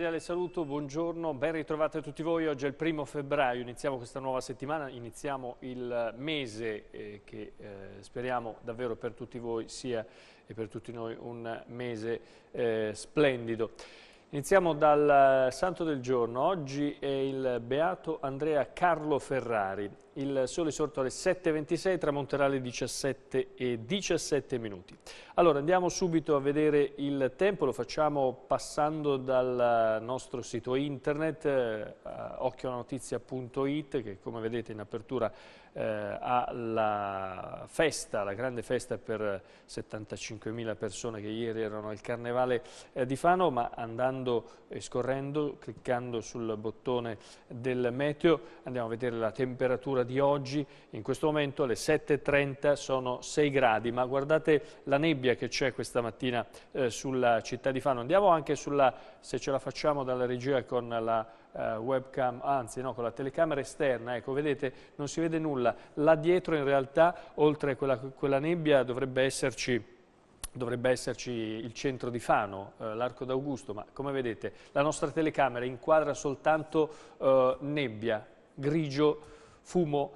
cordiale saluto, buongiorno, ben ritrovati a tutti voi. Oggi è il primo febbraio, iniziamo questa nuova settimana, iniziamo il mese eh, che eh, speriamo davvero per tutti voi sia e per tutti noi un mese eh, splendido. Iniziamo dal santo del giorno, oggi è il beato Andrea Carlo Ferrari, il sole sorto alle 7.26, tramonterà alle 17.17 minuti. Allora andiamo subito a vedere il tempo, lo facciamo passando dal nostro sito internet, eh, occhionotizia.it, che come vedete in apertura eh, ha la festa, la grande festa per 75.000 persone che ieri erano al Carnevale eh, di Fano, ma andando e scorrendo, cliccando sul bottone del meteo, andiamo a vedere la temperatura di oggi, in questo momento le 7.30 sono 6 gradi, ma guardate la nebbia che c'è questa mattina eh, sulla città di Fano. Andiamo anche sulla, se ce la facciamo dalla regia con la Uh, webcam, anzi no, con la telecamera esterna, ecco, vedete, non si vede nulla. Là dietro in realtà, oltre quella, quella nebbia, dovrebbe esserci dovrebbe esserci il centro di Fano, eh, l'Arco d'Augusto, ma come vedete la nostra telecamera inquadra soltanto eh, nebbia, grigio, fumo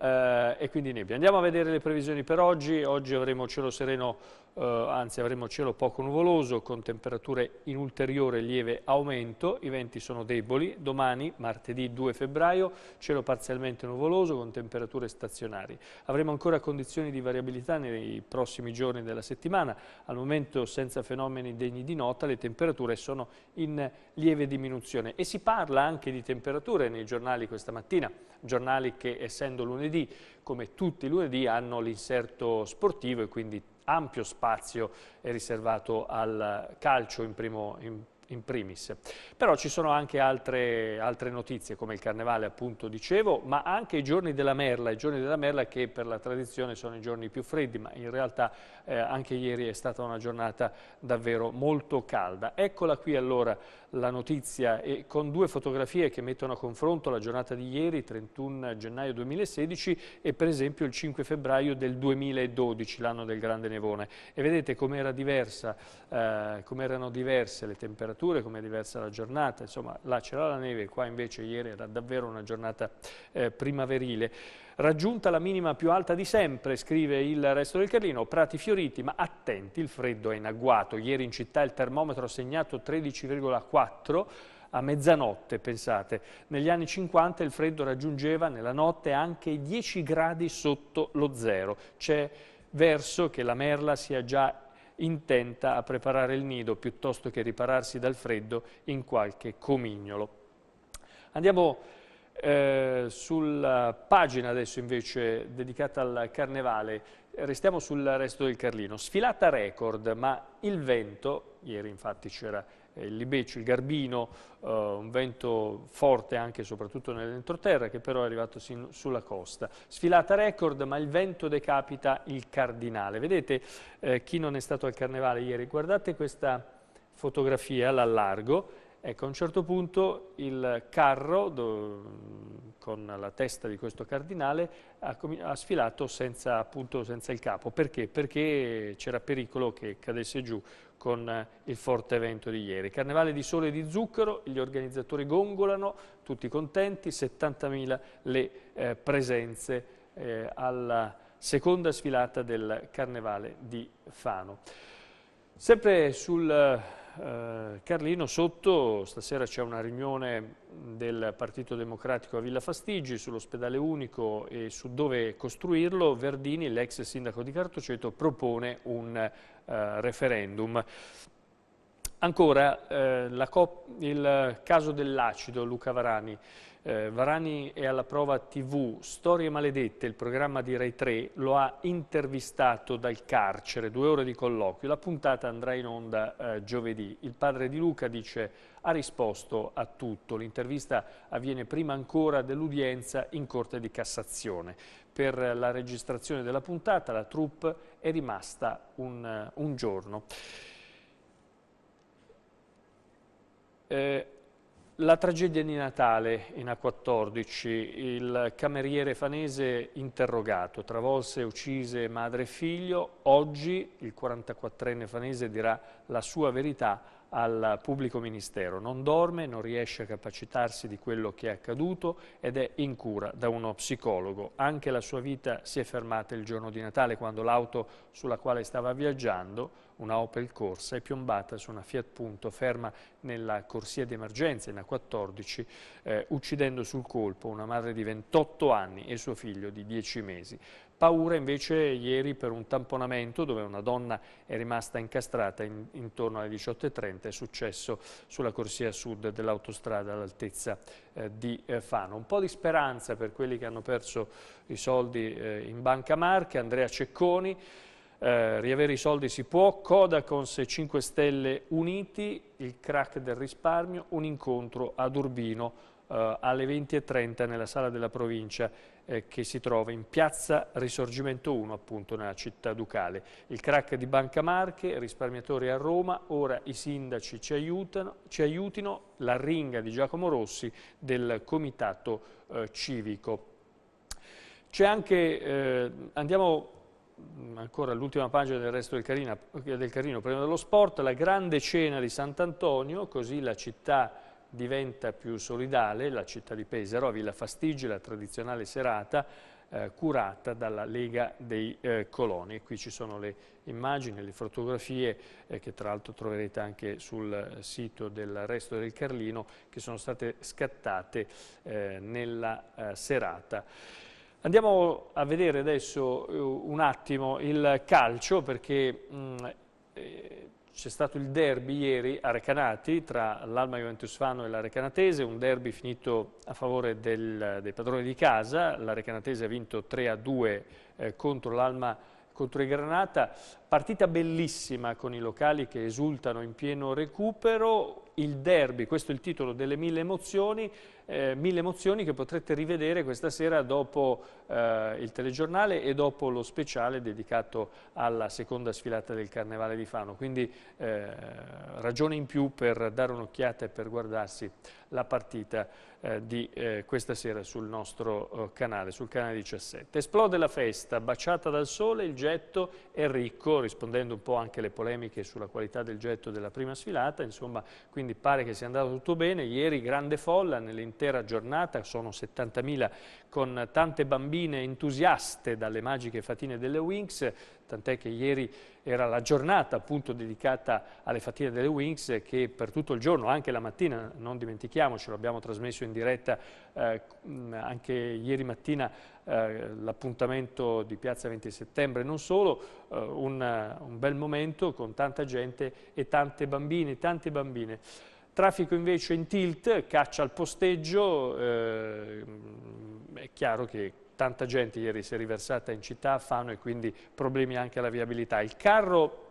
eh, e quindi nebbia. Andiamo a vedere le previsioni per oggi, oggi avremo cielo sereno eh, anzi avremo cielo poco nuvoloso con temperature in ulteriore lieve aumento, i venti sono deboli, domani martedì 2 febbraio cielo parzialmente nuvoloso con temperature stazionari. Avremo ancora condizioni di variabilità nei prossimi giorni della settimana, al momento senza fenomeni degni di nota le temperature sono in lieve diminuzione e si parla anche di temperature nei giornali questa mattina, giornali che essendo lunedì come tutti i lunedì hanno l'inserto sportivo e quindi ampio spazio è riservato al calcio in primo in in primis. Però ci sono anche altre, altre, notizie come il carnevale appunto dicevo, ma anche i giorni della merla, i giorni della merla che per la tradizione sono i giorni più freddi, ma in realtà eh, anche ieri è stata una giornata davvero molto calda. Eccola qui allora la notizia e con due fotografie che mettono a confronto la giornata di ieri, 31 gennaio 2016 e per esempio il 5 febbraio del 2012, l'anno del grande nevone. E vedete com'era diversa, eh, com'erano diverse le temperature, come com'è diversa la giornata, insomma là c'era la neve, qua invece ieri era davvero una giornata eh, primaverile. Raggiunta la minima più alta di sempre, scrive il resto del Carlino, prati fioriti, ma attenti, il freddo è in agguato. Ieri in città il termometro ha segnato 13,4 a mezzanotte, pensate. Negli anni 50 il freddo raggiungeva nella notte anche i 10 gradi sotto lo zero. C'è verso che la merla sia già intenta a preparare il nido piuttosto che ripararsi dal freddo in qualche comignolo. Andiamo eh, sulla pagina adesso invece dedicata al carnevale, restiamo sul resto del Carlino. Sfilata record, ma il vento, ieri infatti c'era il libeccio, il garbino, eh, un vento forte anche soprattutto nell'entroterra che però è arrivato sulla costa. Sfilata record, ma il vento decapita il cardinale. Vedete eh, chi non è stato al carnevale ieri, guardate questa fotografia largo. Ecco, a un certo punto il carro, do, con la testa di questo cardinale, ha, ha sfilato senza, appunto, senza, il capo. Perché? Perché c'era pericolo che cadesse giù con il forte evento di ieri. Carnevale di sole e di zucchero, gli organizzatori gongolano, tutti contenti, 70.000 le eh, presenze eh, alla seconda sfilata del Carnevale di Fano. Sempre sul eh, Carlino, sotto stasera c'è una riunione del Partito Democratico a Villa Fastigi sull'ospedale unico e su dove costruirlo. Verdini, l'ex sindaco di Cartoceto, propone un eh, referendum. Ancora eh, il caso dell'acido, Luca Varani. Eh, Varani è alla prova TV, Storie Maledette, il programma di Rai 3, lo ha intervistato dal carcere, due ore di colloquio, la puntata andrà in onda eh, giovedì. Il padre di Luca dice ha risposto a tutto, l'intervista avviene prima ancora dell'udienza in Corte di Cassazione. Per la registrazione della puntata la troupe è rimasta un, eh, un giorno. Eh, la tragedia di Natale in A14, il cameriere fanese interrogato, travolse e uccise madre e figlio, oggi il 44enne fanese dirà la sua verità al pubblico ministero, non dorme, non riesce a capacitarsi di quello che è accaduto ed è in cura da uno psicologo. Anche la sua vita si è fermata il giorno di Natale quando l'auto sulla quale stava viaggiando, una Opel Corsa, è piombata su una Fiat Punto ferma nella corsia di emergenza in A14, eh, uccidendo sul colpo una madre di 28 anni e suo figlio di 10 mesi. Paura invece ieri per un tamponamento dove una donna è rimasta incastrata in, intorno alle 18.30, è successo sulla corsia sud dell'autostrada all'altezza eh, di eh, Fano. Un po' di speranza per quelli che hanno perso i soldi eh, in Banca Marche, Andrea Cecconi, eh, riavere i soldi si può, Codacons 5 Stelle uniti, il crack del risparmio, un incontro ad Urbino eh, alle 20.30 nella sala della provincia eh, che si trova in piazza Risorgimento 1, appunto nella città ducale. Il crack di Banca Marche, risparmiatori a Roma, ora i sindaci ci, aiutano, ci aiutino, la ringa di Giacomo Rossi del Comitato eh, Civico. C'è anche, eh, andiamo ancora all'ultima pagina del resto del, Carina, del Carino, prima dello sport, la grande cena di Sant'Antonio, così la città diventa più solidale la città di Pesaro, a Villa Fastigi, la tradizionale serata eh, curata dalla Lega dei eh, Coloni. Qui ci sono le immagini, le fotografie eh, che tra l'altro troverete anche sul eh, sito del Resto del Carlino che sono state scattate eh, nella eh, serata. Andiamo a vedere adesso un attimo il calcio perché mh, mm, c'è stato il derby ieri a Recanati tra l'Alma Juventus Fano e la Recanatese, un derby finito a favore del, dei padroni di casa, la Recanatese ha vinto 3 a 2 eh, contro l'Alma contro i Granata, Partita bellissima con i locali che esultano in pieno recupero, il derby, questo è il titolo delle mille emozioni, eh, mille emozioni che potrete rivedere questa sera dopo eh, il telegiornale e dopo lo speciale dedicato alla seconda sfilata del Carnevale di Fano. Quindi eh, ragione in più per dare un'occhiata e per guardarsi la partita eh, di eh, questa sera sul nostro eh, canale, sul canale 17. Esplode la festa, baciata dal sole, il getto è ricco rispondendo un po' anche alle polemiche sulla qualità del getto della prima sfilata, insomma, quindi pare che sia andato tutto bene. Ieri grande folla nell'intera giornata, sono 70.000 con tante bambine entusiaste dalle magiche fatine delle Winx, tant'è che ieri era la giornata appunto dedicata alle fatine delle Wings che per tutto il giorno, anche la mattina, non dimentichiamocelo, abbiamo trasmesso in diretta eh, anche ieri mattina eh, l'appuntamento di Piazza 20 Settembre, non solo, eh, un, un bel momento con tanta gente e tante bambine, tante bambine. Traffico invece in tilt, caccia al posteggio, eh, è chiaro che tanta gente ieri si è riversata in città a Fano e quindi problemi anche alla viabilità. Il carro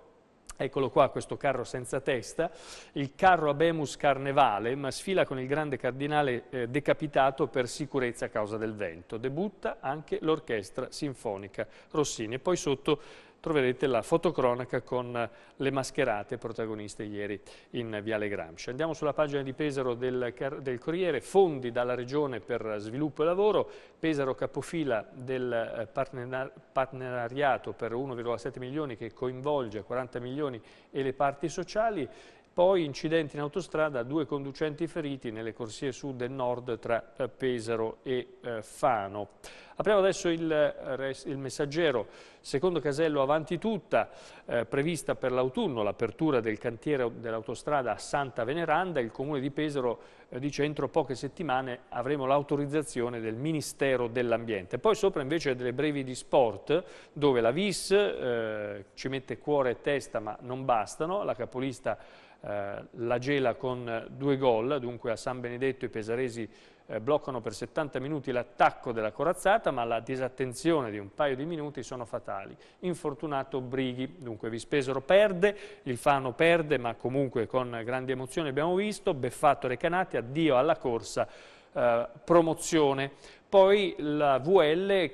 Eccolo qua, questo carro senza testa, il carro Abemus Carnevale, ma sfila con il grande cardinale eh, decapitato per sicurezza a causa del vento. Debutta anche l'orchestra sinfonica Rossini. E poi sotto troverete la fotocronaca con le mascherate protagoniste ieri in Viale Gramsci. Andiamo sulla pagina di Pesaro del, del Corriere, fondi dalla Regione per sviluppo e lavoro, Pesaro capofila del eh, partner, partenariato per 1,7 milioni che coinvolge 40 milioni e le parti sociali poi incidenti in autostrada, due conducenti feriti nelle corsie sud e nord tra eh, Pesaro e eh, Fano. Apriamo adesso il, eh, il messaggero. Secondo casello avanti tutta, eh, prevista per l'autunno l'apertura del cantiere dell'autostrada Santa Veneranda. Il comune di Pesaro eh, dice entro poche settimane avremo l'autorizzazione del Ministero dell'Ambiente. Poi sopra invece delle brevi di sport dove la VIS eh, ci mette cuore e testa ma non bastano. La capolista eh, la gela con due gol, dunque a San Benedetto i pesaresi eh, bloccano per 70 minuti l'attacco della corazzata, ma la disattenzione di un paio di minuti sono fatali. Infortunato Brighi, dunque Vispesero perde, il Fano perde, ma comunque con grandi emozioni abbiamo visto, Beffato Recanati, addio alla corsa, eh, promozione. Poi la VL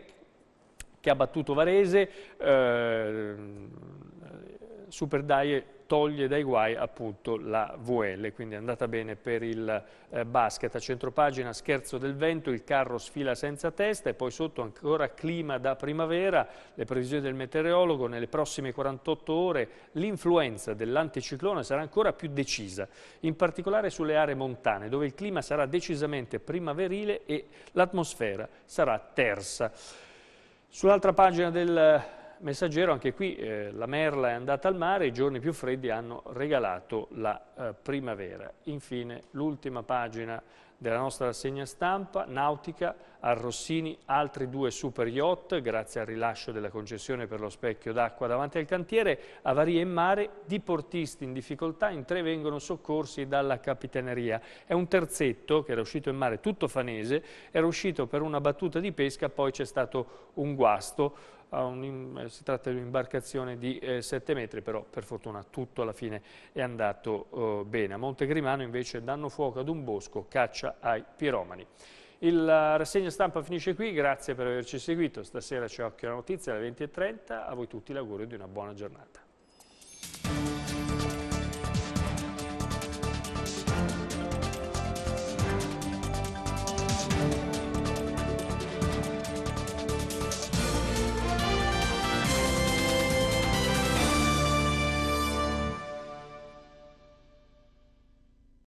che ha battuto Varese, eh, Superdaie toglie dai guai appunto la VL, quindi è andata bene per il eh, basket. A centropagina scherzo del vento, il carro sfila senza testa e poi sotto ancora clima da primavera, le previsioni del meteorologo nelle prossime 48 ore l'influenza dell'anticiclone sarà ancora più decisa, in particolare sulle aree montane dove il clima sarà decisamente primaverile e l'atmosfera sarà tersa. Sull'altra pagina del messaggero, anche qui eh, la merla è andata al mare, i giorni più freddi hanno regalato la eh, primavera. Infine l'ultima pagina della nostra rassegna stampa, Nautica, Arrossini, altri due super yacht, grazie al rilascio della concessione per lo specchio d'acqua davanti al cantiere, avarie in mare, diportisti in difficoltà, in tre vengono soccorsi dalla capitaneria. È un terzetto che era uscito in mare tutto fanese, era uscito per una battuta di pesca, poi c'è stato un guasto, un, eh, si tratta di un'imbarcazione di eh, 7 metri, però per fortuna tutto alla fine è andato eh, bene. A Monte Grimano invece danno fuoco ad un bosco, caccia denuncia ai piromani. La eh, rassegna stampa finisce qui, grazie per averci seguito. Stasera c'è Occhio alla Notizia alle 20.30. A voi tutti l'augurio di una buona giornata.